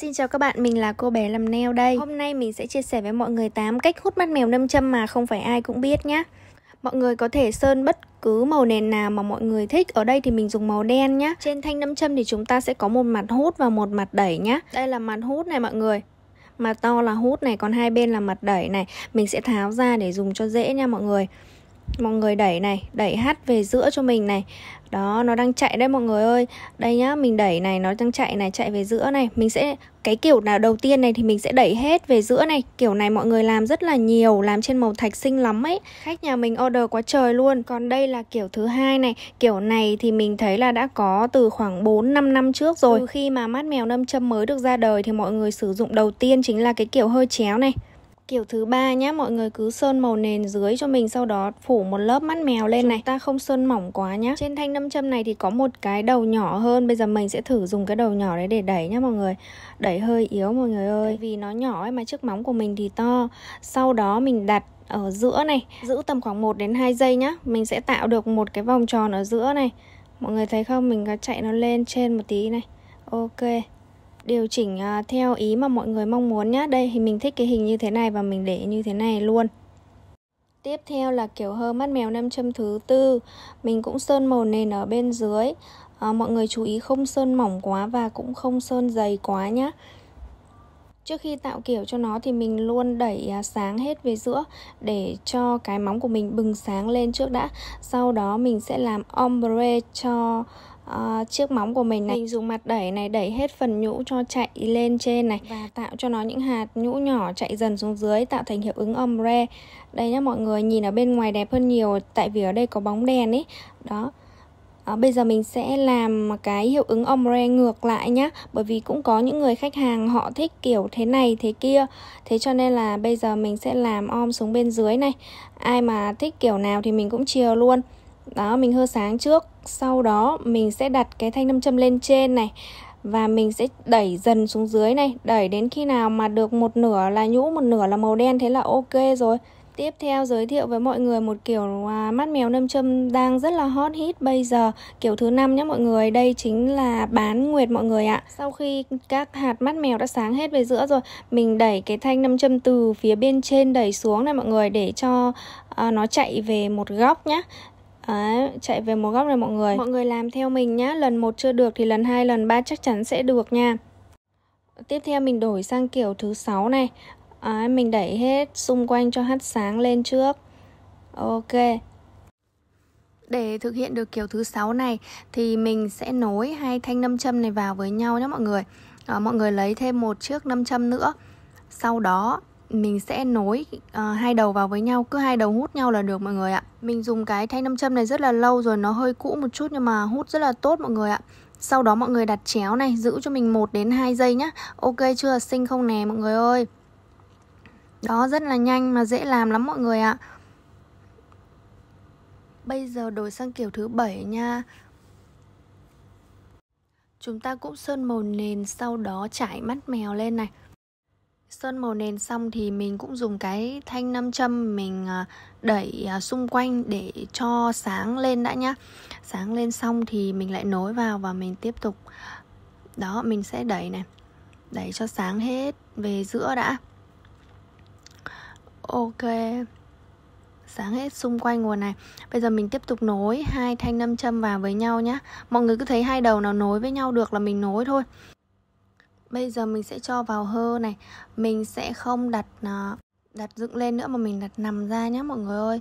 Xin chào các bạn, mình là cô bé làm nail đây Hôm nay mình sẽ chia sẻ với mọi người 8 cách hút mắt mèo nâm châm mà không phải ai cũng biết nhé Mọi người có thể sơn bất cứ màu nền nào mà mọi người thích Ở đây thì mình dùng màu đen nhé Trên thanh nâm châm thì chúng ta sẽ có một mặt hút và một mặt đẩy nhé Đây là mặt hút này mọi người Mặt to là hút này, còn hai bên là mặt đẩy này Mình sẽ tháo ra để dùng cho dễ nha mọi người mọi người đẩy này đẩy hát về giữa cho mình này đó nó đang chạy đấy mọi người ơi đây nhá mình đẩy này nó đang chạy này chạy về giữa này mình sẽ cái kiểu nào đầu tiên này thì mình sẽ đẩy hết về giữa này kiểu này mọi người làm rất là nhiều làm trên màu thạch xinh lắm ấy khách nhà mình order quá trời luôn còn đây là kiểu thứ hai này kiểu này thì mình thấy là đã có từ khoảng 4 5 năm trước rồi từ khi mà mát mèo nâm châm mới được ra đời thì mọi người sử dụng đầu tiên chính là cái kiểu hơi chéo này Kiểu thứ ba nhá, mọi người cứ sơn màu nền dưới cho mình sau đó phủ một lớp mắt mèo lên này. Chúng ta không sơn mỏng quá nhá. Trên thanh nam châm này thì có một cái đầu nhỏ hơn. Bây giờ mình sẽ thử dùng cái đầu nhỏ đấy để đẩy nhá mọi người. Đẩy hơi yếu mọi người ơi. Tại vì nó nhỏ ấy mà chiếc móng của mình thì to. Sau đó mình đặt ở giữa này, giữ tầm khoảng 1 đến 2 giây nhá. Mình sẽ tạo được một cái vòng tròn ở giữa này. Mọi người thấy không? Mình có chạy nó lên trên một tí này. Ok điều chỉnh à, theo ý mà mọi người mong muốn nhé đây thì mình thích cái hình như thế này và mình để như thế này luôn tiếp theo là kiểu hơ mắt mèo nam châm thứ tư mình cũng sơn màu nền ở bên dưới à, mọi người chú ý không sơn mỏng quá và cũng không sơn dày quá nhé Trước khi tạo kiểu cho nó thì mình luôn đẩy à, sáng hết về giữa để cho cái móng của mình bừng sáng lên trước đã. Sau đó mình sẽ làm ombre cho uh, chiếc móng của mình này mình dùng mặt đẩy này đẩy hết phần nhũ cho chạy lên trên này và tạo cho nó những hạt nhũ nhỏ chạy dần xuống dưới tạo thành hiệu ứng ombre đây nhá mọi người nhìn ở bên ngoài đẹp hơn nhiều tại vì ở đây có bóng đèn ấy đó À, bây giờ mình sẽ làm cái hiệu ứng ombre ngược lại nhá Bởi vì cũng có những người khách hàng họ thích kiểu thế này thế kia Thế cho nên là bây giờ mình sẽ làm om xuống bên dưới này Ai mà thích kiểu nào thì mình cũng chiều luôn đó mình hơ sáng trước sau đó mình sẽ đặt cái thanh nam châm lên trên này và mình sẽ đẩy dần xuống dưới này đẩy đến khi nào mà được một nửa là nhũ một nửa là màu đen thế là ok rồi Tiếp theo giới thiệu với mọi người một kiểu à, mắt mèo nâm châm đang rất là hot hit bây giờ Kiểu thứ năm nhé mọi người, đây chính là bán nguyệt mọi người ạ Sau khi các hạt mắt mèo đã sáng hết về giữa rồi Mình đẩy cái thanh nâm châm từ phía bên trên đẩy xuống này mọi người để cho à, nó chạy về một góc nhá Đấy, chạy về một góc này mọi người Mọi người làm theo mình nhá Lần một chưa được thì lần hai lần ba chắc chắn sẽ được nha Tiếp theo mình đổi sang kiểu thứ sáu này Đấy, Mình đẩy hết xung quanh cho hắt sáng lên trước Ok để thực hiện được kiểu thứ sáu này thì mình sẽ nối hai thanh nam châm này vào với nhau nhé mọi người à, mọi người lấy thêm một chiếc nam châm nữa sau đó mình sẽ nối uh, hai đầu vào với nhau cứ hai đầu hút nhau là được mọi người ạ mình dùng cái thanh nam châm này rất là lâu rồi nó hơi cũ một chút nhưng mà hút rất là tốt mọi người ạ sau đó mọi người đặt chéo này giữ cho mình 1 đến 2 giây nhá ok chưa xinh không nè mọi người ơi đó rất là nhanh mà dễ làm lắm mọi người ạ bây giờ đổi sang kiểu thứ bảy nha chúng ta cũng sơn màu nền sau đó trải mắt mèo lên này sơn màu nền xong thì mình cũng dùng cái thanh nam châm mình à, đẩy à, xung quanh để cho sáng lên đã nhá sáng lên xong thì mình lại nối vào và mình tiếp tục đó mình sẽ đẩy này đẩy cho sáng hết về giữa đã ok sáng hết xung quanh nguồn này bây giờ mình tiếp tục nối hai thanh nam châm vào với nhau nhá mọi người cứ thấy hai đầu nào nối với nhau được là mình nối thôi bây giờ mình sẽ cho vào hơ này mình sẽ không đặt à, đặt dựng lên nữa mà mình đặt nằm ra nhé mọi người ơi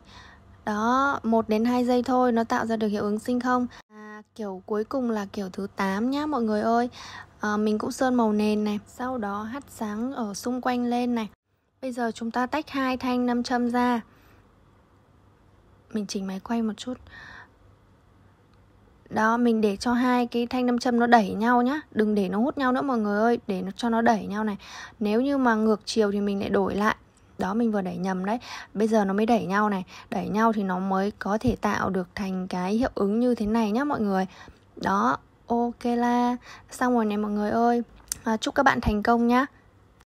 đó 1 đến 2 giây thôi nó tạo ra được hiệu ứng sinh không à, kiểu cuối cùng là kiểu thứ 8 nhá mọi người ơi à, mình cũng sơn màu nền này sau đó hắt sáng ở xung quanh lên này bây giờ chúng ta tách hai thanh nam châm ra mình chỉnh máy quay một chút đó mình để cho hai cái thanh nam châm nó đẩy nhau nhá đừng để nó hút nhau nữa mọi người ơi để nó cho nó đẩy nhau này nếu như mà ngược chiều thì mình lại đổi lại đó mình vừa đẩy nhầm đấy bây giờ nó mới đẩy nhau này đẩy nhau thì nó mới có thể tạo được thành cái hiệu ứng như thế này nhá mọi người đó ok la xong rồi này mọi người ơi à, chúc các bạn thành công nhá